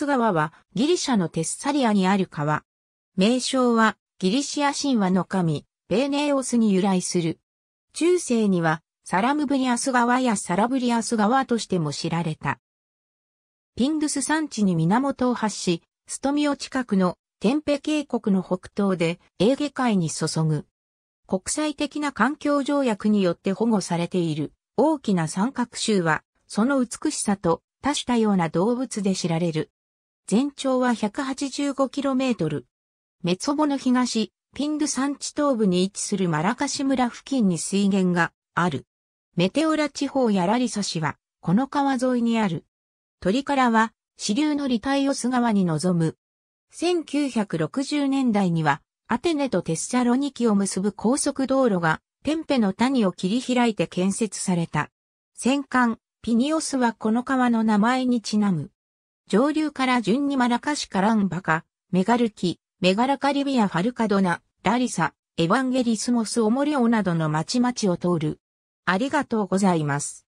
ツ川はギリシャのテッサリアにある川。名称はギリシア神話の神、ベーネーオスに由来する。中世にはサラムブリアス川やサラブリアス川としても知られた。ピンドゥス山地に源を発し、ストミオ近くのテンペ渓谷の北東でエーゲ海に注ぐ。国際的な環境条約によって保護されている大きな三角州は、その美しさと多種多様な動物で知られる。全長は 185km。メツォボの東、ピンド山地東部に位置するマラカシ村付近に水源がある。メテオラ地方やラリソ市は、この川沿いにある。鳥からは、支流のリタイオス川に臨む。1960年代には、アテネとテッサロニキを結ぶ高速道路が、テンペの谷を切り開いて建設された。戦艦、ピニオスはこの川の名前にちなむ。上流から順にマラカシカランバカ、メガルキ、メガラカリビア、ファルカドナ、ラリサ、エヴァンゲリスモス、オモリオなどの町々を通る。ありがとうございます。